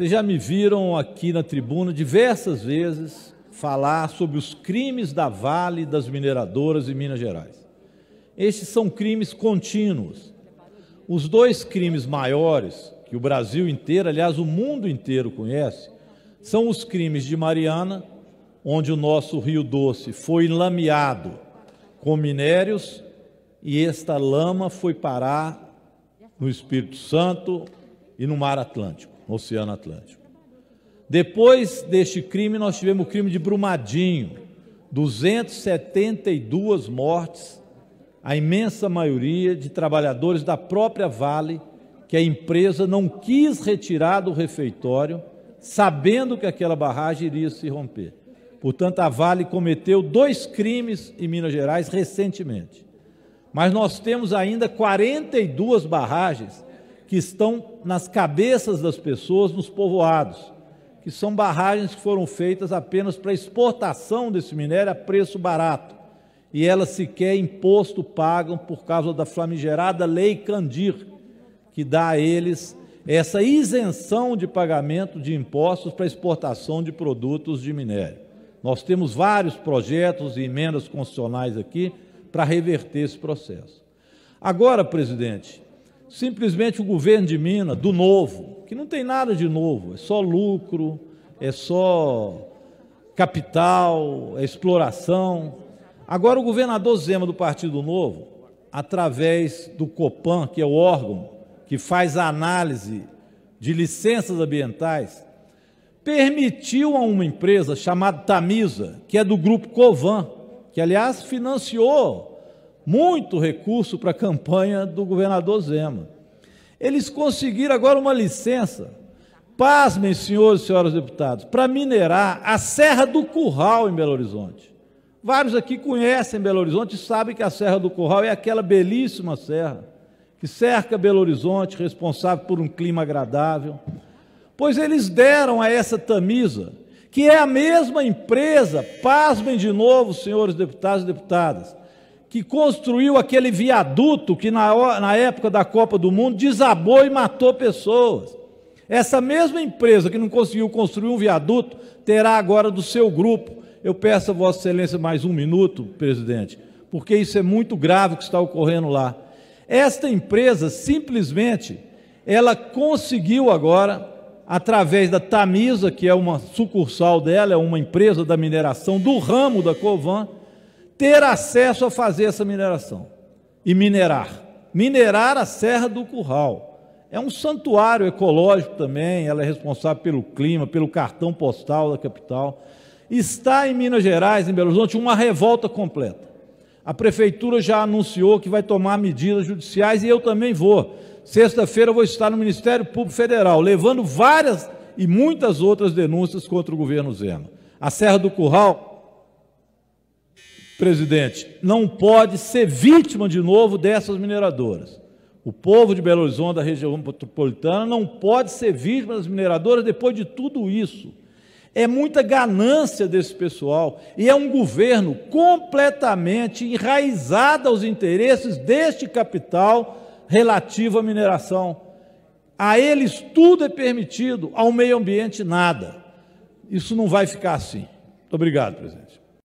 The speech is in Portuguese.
Vocês já me viram aqui na tribuna diversas vezes falar sobre os crimes da Vale das Mineradoras em Minas Gerais. Estes são crimes contínuos. Os dois crimes maiores que o Brasil inteiro, aliás, o mundo inteiro conhece, são os crimes de Mariana, onde o nosso Rio Doce foi lameado com minérios e esta lama foi parar no Espírito Santo e no Mar Atlântico. Oceano Atlântico. Depois deste crime, nós tivemos o crime de Brumadinho, 272 mortes, a imensa maioria de trabalhadores da própria Vale, que a empresa não quis retirar do refeitório, sabendo que aquela barragem iria se romper. Portanto, a Vale cometeu dois crimes em Minas Gerais recentemente. Mas nós temos ainda 42 barragens que estão nas cabeças das pessoas nos povoados, que são barragens que foram feitas apenas para exportação desse minério a preço barato. E elas sequer imposto pagam por causa da flamigerada Lei Candir, que dá a eles essa isenção de pagamento de impostos para exportação de produtos de minério. Nós temos vários projetos e emendas constitucionais aqui para reverter esse processo. Agora, presidente, simplesmente o governo de Minas, do novo, que não tem nada de novo, é só lucro, é só capital, é exploração. Agora, o governador Zema do Partido Novo, através do COPAN, que é o órgão que faz a análise de licenças ambientais, permitiu a uma empresa chamada Tamisa, que é do grupo Covan, que aliás financiou muito recurso para a campanha do governador Zema. Eles conseguiram agora uma licença, pasmem, senhores e senhoras deputados, para minerar a Serra do Curral em Belo Horizonte. Vários aqui conhecem Belo Horizonte e sabem que a Serra do Curral é aquela belíssima serra que cerca Belo Horizonte, responsável por um clima agradável. Pois eles deram a essa Tamisa, que é a mesma empresa, pasmem de novo, senhores deputados e deputadas, que construiu aquele viaduto que na, na época da Copa do Mundo desabou e matou pessoas. Essa mesma empresa que não conseguiu construir um viaduto terá agora do seu grupo. Eu peço a Vossa Excelência mais um minuto, presidente, porque isso é muito grave o que está ocorrendo lá. Esta empresa simplesmente ela conseguiu agora, através da Tamisa, que é uma sucursal dela, é uma empresa da mineração do ramo da Covan, ter acesso a fazer essa mineração e minerar. Minerar a Serra do Curral. É um santuário ecológico também, ela é responsável pelo clima, pelo cartão postal da capital. Está em Minas Gerais, em Belo Horizonte, uma revolta completa. A prefeitura já anunciou que vai tomar medidas judiciais e eu também vou. Sexta-feira vou estar no Ministério Público Federal, levando várias e muitas outras denúncias contra o governo Zema. A Serra do Curral presidente, não pode ser vítima de novo dessas mineradoras. O povo de Belo Horizonte, da região metropolitana, não pode ser vítima das mineradoras depois de tudo isso. É muita ganância desse pessoal e é um governo completamente enraizado aos interesses deste capital relativo à mineração. A eles tudo é permitido, ao meio ambiente nada. Isso não vai ficar assim. Muito obrigado, presidente.